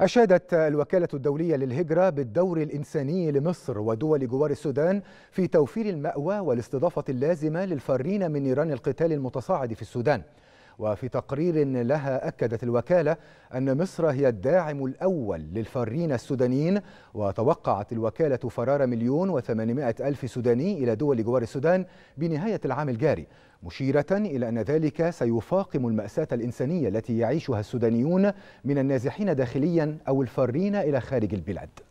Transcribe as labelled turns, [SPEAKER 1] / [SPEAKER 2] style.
[SPEAKER 1] أشادت الوكالة الدولية للهجرة بالدور الإنساني لمصر ودول جوار السودان في توفير المأوى والاستضافة اللازمة للفارين من نيران القتال المتصاعد في السودان وفي تقرير لها أكدت الوكالة أن مصر هي الداعم الأول للفارين السودانيين وتوقعت الوكالة فرار مليون وثمانمائة ألف سوداني إلى دول جوار السودان بنهاية العام الجاري مشيرة إلى أن ذلك سيفاقم المأساة الإنسانية التي يعيشها السودانيون من النازحين داخليا أو الفارين إلى خارج البلاد